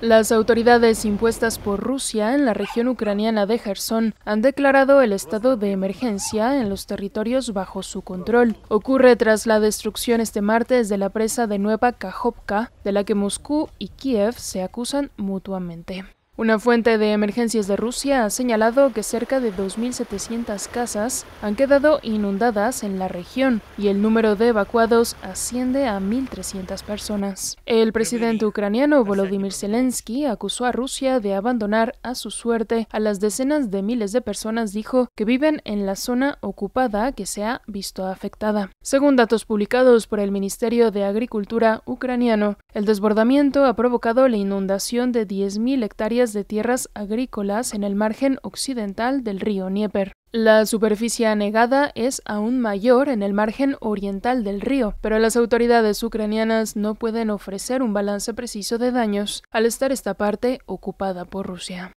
Las autoridades impuestas por Rusia en la región ucraniana de Gerson han declarado el estado de emergencia en los territorios bajo su control. Ocurre tras la destrucción este martes de la presa de Nueva Kajovka, de la que Moscú y Kiev se acusan mutuamente. Una fuente de emergencias de Rusia ha señalado que cerca de 2.700 casas han quedado inundadas en la región y el número de evacuados asciende a 1.300 personas. El presidente ucraniano Volodymyr Zelensky acusó a Rusia de abandonar a su suerte a las decenas de miles de personas, dijo, que viven en la zona ocupada que se ha visto afectada. Según datos publicados por el Ministerio de Agricultura ucraniano, el desbordamiento ha provocado la inundación de 10.000 hectáreas de tierras agrícolas en el margen occidental del río Dnieper. La superficie anegada es aún mayor en el margen oriental del río, pero las autoridades ucranianas no pueden ofrecer un balance preciso de daños al estar esta parte ocupada por Rusia.